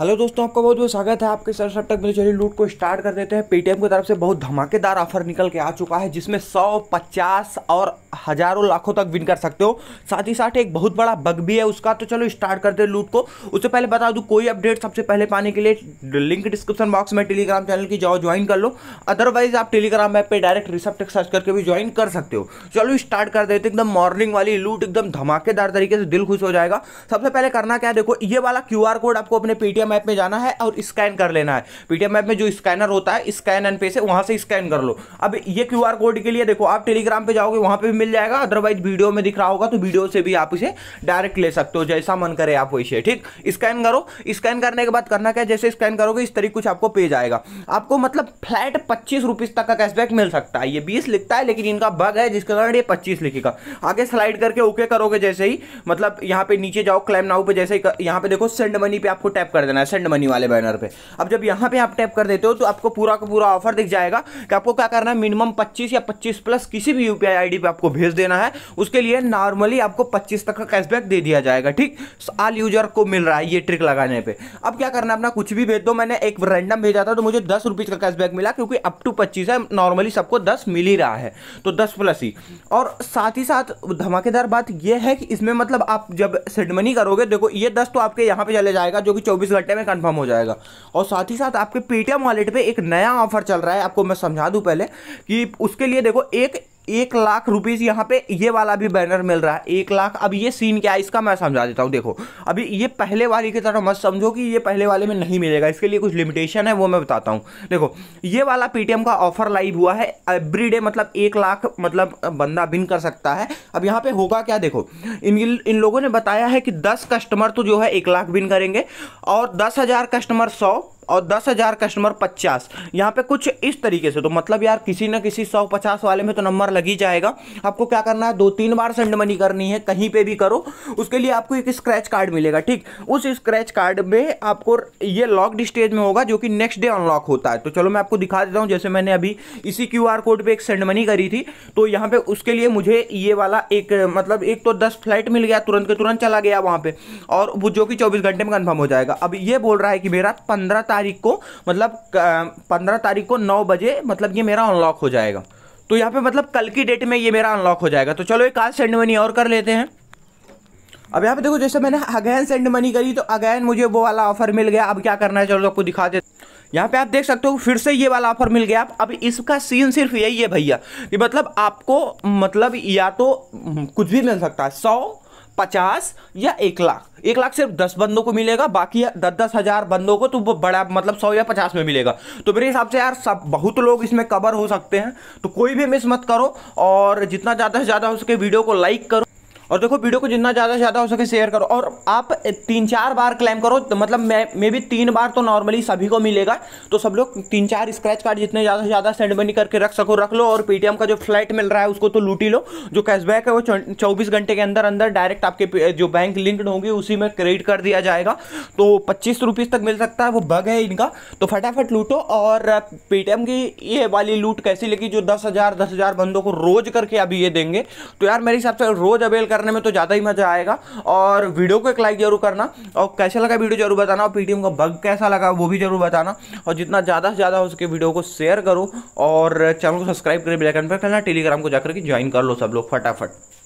hello दोस्तों आपका बहुत बहुत स्वागत है आपके सर सब तक मेरे चलिए लूट को स्टार्ट कर देते हैं पेटीएम की तरफ से बहुत धमाकेदार ऑफर निकल के आ चुका है जिसमें सौ पचास और हजारों लाखों तक विन कर सकते हो साथ ही साथ एक बहुत बड़ा बग भी है उसका तो चलो स्टार्ट करते हैं लूट को उससे पहले बता दूँ कोई अपडेट सबसे पहले पाने के लिए लिंक डिस्क्रिप्शन बॉक्स में टेलीग्राम चैनल की जाओ ज्वाइन कर लो अदरवाइज आप टेलीग्राम ऐप पर डायरेक्ट रिसेप्ट सर्च करके भी ज्वाइन कर सकते हो चलो स्टार्ट कर देते एकदम मॉर्निंग वाली लूट एकदम धमाकेदार तरीके से दिल खुश हो जाएगा सबसे पहले करना क्या देखो ये वाला क्यू कोड आपको अपने पेटीएम पीटीएम ऐप में जाना है और स्कैन कर लेना है पीटीएम ऐप में जो स्कैनर होता है स्कैन एन पे से वहां से स्कैन कर लो अब ये क्यू कोड के लिए देखो आप टेलीग्राम पर जाओगे वहां पर भी मिल जाएगा अदरवाइज वीडियो में दिख रहा होगा तो वीडियो से भी आप इसे डायरेक्ट ले सकते हो जैसा मन करे आप वैसे ठीक स्कैन करो स्कैन करने के बाद करना क्या जैसे स्कैन करोगे इस तरीके कुछ आपको पेज आएगा आपको मतलब फ्लैट पच्चीस रुपीज़ तक का कैशबैक मिल सकता है ये बीस लिखता है लेकिन इनका बग है जिसके कारण ये पच्चीस लिखेगा आगे स्लाइड करके ओके करोगे जैसे ही मतलब यहाँ पे नीचे जाओ क्लाइम नाउ पे जैसे ही यहाँ पे देखो सेंड मनी पे आपको टैप कर देना करना है सेंड मनी वाले बैनर पे अब जब यहाँ पे आप टैप कर देते हो तो आपको पूरा का पूरा ऑफर दिख जाएगा कि आपको क्या करना है मिनिमम 25 या 25 प्लस किसी भी यूपीआई आईडी पे आपको भेज देना है उसके लिए नॉर्मली आपको 25 तक का कैशबैक दे दिया जाएगा ठीक आल यूजर को मिल रहा है ये ट्रिक लगाने पर अब क्या करना है अपना कुछ भी भेज दो मैंने एक रैंडम भेजा था तो मुझे दस का कैशबैक मिला क्योंकि अप टू पच्चीस है नॉर्मली सबको दस मिल ही रहा है तो दस प्लस ही और साथ ही साथ धमाकेदार बात यह है कि इसमें मतलब आप जब सेडमनी करोगे देखो ये दस तो आपके यहाँ पे चले जाएगा जो कि चौबीस घंटे में कंफर्म हो जाएगा और साथ ही साथ आपके पेटीएम वॉलेट पर एक नया ऑफर चल रहा है आपको मैं समझा दूं पहले कि उसके लिए देखो एक एक लाख रुपीज़ यहाँ पे ये वाला भी बैनर मिल रहा है एक लाख अब ये सीन क्या है इसका मैं समझा देता हूँ देखो अभी ये पहले वाले की तरह मत समझो कि ये पहले वाले में नहीं मिलेगा इसके लिए कुछ लिमिटेशन है वो मैं बताता हूँ देखो ये वाला पेटीएम का ऑफर लाइव हुआ है एवरी मतलब एक लाख मतलब बंदा बिन कर सकता है अब यहाँ पे होगा क्या देखो इन इन लोगों ने बताया है कि दस कस्टमर तो जो है एक लाख बिन करेंगे और दस हज़ार कस्टमर सौ और दस हज़ार कस्टमर पचास यहाँ पे कुछ इस तरीके से तो मतलब यार किसी ना किसी सौ पचास वाले में तो नंबर लग ही जाएगा आपको क्या करना है दो तीन बार सेंड मनी करनी है कहीं पे भी करो उसके लिए आपको एक स्क्रैच कार्ड मिलेगा ठीक उस स्क्रैच कार्ड में आपको ये लॉकड स्टेज में होगा जो कि नेक्स्ट डे अनलॉक होता है तो चलो मैं आपको दिखा देता हूँ जैसे मैंने अभी इसी क्यू कोड पर एक सेंड मनी करी थी तो यहाँ पर उसके लिए मुझे ये वाला एक मतलब एक तो दस फ्लाइट मिल गया तुरंत के तुरंत चला गया वहाँ पर और वो जो कि चौबीस घंटे में कन्फर्म हो जाएगा अब ये बोल रहा है कि मेरा पंद्रह तारीख तारीख को मतलब पंद्रह तारीख को नौ बजे मतलब ये मेरा अनलॉक हो जाएगा तो यहाँ पे मतलब कल की डेट में ये मेरा अनलॉक हो जाएगा तो चलो एक आज सेंड मनी और कर लेते हैं अब यहाँ पे देखो जैसे मैंने अगैन सेंड मनी करी तो अगैन मुझे वो वाला ऑफर मिल गया अब क्या करना है चलो आपको दिखा दे यहाँ पे आप देख सकते हो फिर से ये वाला ऑफर मिल गया अब इसका सीन सिर्फ यही है भैया कि मतलब आपको मतलब या तो कुछ भी मिल सकता है सौ पचास या एक लाख एक लाख सिर्फ दस बंदों को मिलेगा बाकी दस दस हजार बंदों को तो वो बड़ा मतलब सौ या पचास में मिलेगा तो मेरे हिसाब से यार सब बहुत लोग इसमें कवर हो सकते हैं तो कोई भी मिस मत करो और जितना ज़्यादा से ज़्यादा उसके वीडियो को लाइक करो और देखो वीडियो को जितना ज़्यादा से ज़्यादा हो सके शेयर करो और आप तीन चार बार क्लेम करो तो मतलब मैं मे भी तीन बार तो नॉर्मली सभी को मिलेगा तो सब लोग तीन चार स्क्रैच कार्ड जितने ज़्यादा से ज़्यादा सेंड मनी करके रख सको रख लो और पेटीएम का जो फ्लाइट मिल रहा है उसको तो लूटी लो जो कैशबैक है वो चौबीस घंटे के अंदर अंदर डायरेक्ट आपके जो बैंक लिंकड होंगी उसी में क्रेडिट कर दिया जाएगा तो पच्चीस तक मिल सकता है वो बग है इनका तो फटाफट लूटो और पेटीएम की ये वाली लूट कैसी लगी जो दस हज़ार दस हज़ार बंदों को रोज करके अभी ये देंगे तो यार मेरे हिसाब से रोज अवेल कर करने में तो ज़्यादा ही मज़ा आएगा और वीडियो को एक लाइक जरूर करना और कैसा लगा वीडियो जरूर बताना और पीटीएम का बग कैसा लगा वो भी जरूर बताना और जितना ज़्यादा से ज़्यादा हो सके वीडियो को शेयर करो और चैनल को सब्सक्राइब करें बेलाइकन पर करना टेलीग्राम को जाकर के ज्वाइन कर लो सब लोग फटाफट